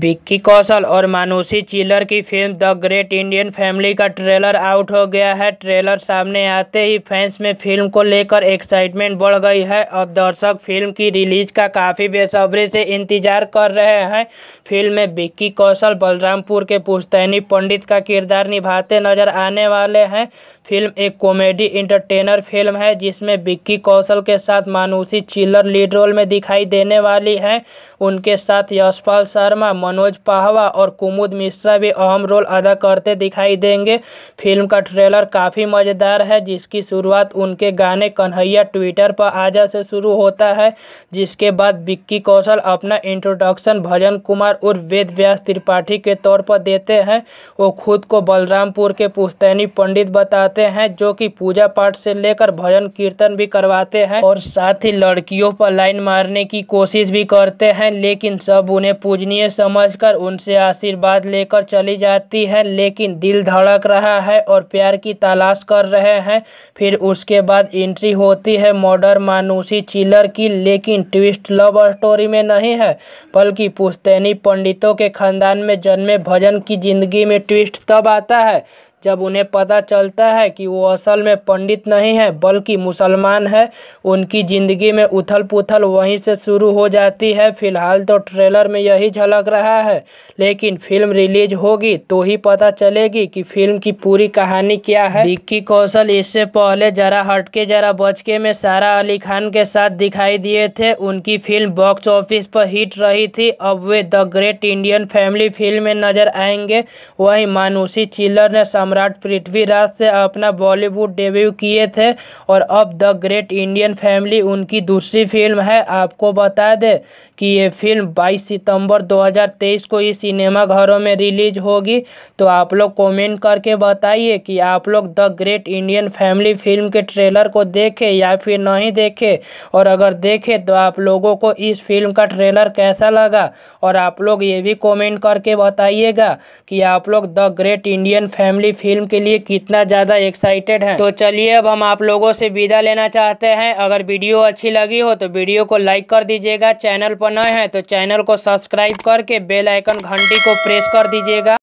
विक्की कौशल और मानुषी चिल्लर की film The Great Indian Family का ट्रेलर आउट हो गया है ट्रेलर सामने आते ही फैंस में फिल्म को लेकर एक्साइटमेंट बढ़ गई है अब दर्शक फिल्म की रिलीज का काफ़ी बेसब्री से इंतजार कर रहे हैं फिल्म में विक्की कौशल बलरामपुर के पुश्तैनी पंडित का किरदार निभाते नजर आने वाले हैं फिल्म एक कॉमेडी इंटरटेनर फिल्म है जिसमें विक्की कौशल के साथ मानुषी चिल्लर लीड रोल में दिखाई देने वाली है उनके साथ यशपाल शर्मा मनोज पाहवा और कुमुद मिश्रा भी अहम रोल अदा करते दिखाई देंगे फिल्म का ट्रेलर काफ़ी मज़ेदार है जिसकी शुरुआत उनके गाने कन्हैया ट्विटर पर आजा से शुरू होता है जिसके बाद विक्की कौशल अपना इंट्रोडक्शन भजन कुमार और वेद व्यास त्रिपाठी के तौर पर देते हैं वो खुद को बलरामपुर के पुस्तैनी पंडित बताते हैं जो कि पूजा पाठ से लेकर भजन कीर्तन भी करवाते हैं और साथ ही लड़कियों पर लाइन मारने की कोशिश भी करते हैं लेकिन सब उन्हें पूजनीय समझ समझकर उनसे आशीर्वाद लेकर चली जाती है लेकिन दिल धड़क रहा है और प्यार की तलाश कर रहे हैं फिर उसके बाद एंट्री होती है मॉडर मानूसी चिलर की लेकिन ट्विस्ट लव स्टोरी में नहीं है बल्कि पुस्तैनी पंडितों के खानदान में जन्मे भजन की जिंदगी में ट्विस्ट तब आता है जब उन्हें पता चलता है कि वो असल में पंडित नहीं है बल्कि मुसलमान है उनकी ज़िंदगी में उथल पुथल वहीं से शुरू हो जाती है फिलहाल तो ट्रेलर में यही झलक रहा है लेकिन फिल्म रिलीज होगी तो ही पता चलेगी कि फिल्म की पूरी कहानी क्या है विक्की कौशल इससे पहले जरा हटके जरा बचके में सारा अली खान के साथ दिखाई दिए थे उनकी फिल्म बॉक्स ऑफिस पर हिट रही थी अब वे The Great Indian Family film में नजर आएंगे वहीं मानुषी चिल्लर ने सम्राट पृथ्वीराज से अपना बॉलीवुड डेब्यू किए थे और अब द ग्रेट इंडियन फैमिली उनकी दूसरी फिल्म है आपको बता दें कि ये फिल्म 22 सितंबर 2023 को ही घरों में रिलीज होगी तो आप लोग कमेंट करके बताइए कि आप लोग The Great Indian Family film के ट्रेलर को देखें या फिर नहीं देखें और अगर देखें तो आप लोगों को इस फिल्म का ट्रेलर कैसा लगा और आप लोग ये भी कमेंट करके बताइएगा कि आप लोग The Great Indian Family film के लिए कितना ज़्यादा एक्साइटेड हैं तो चलिए अब हम आप लोगों से विदा लेना चाहते हैं अगर वीडियो अच्छी लगी हो तो वीडियो को लाइक कर दीजिएगा चैनल पर नए हैं तो चैनल को सब्सक्राइब करके बेल आइकन घंटी को प्रेस कर दीजिएगा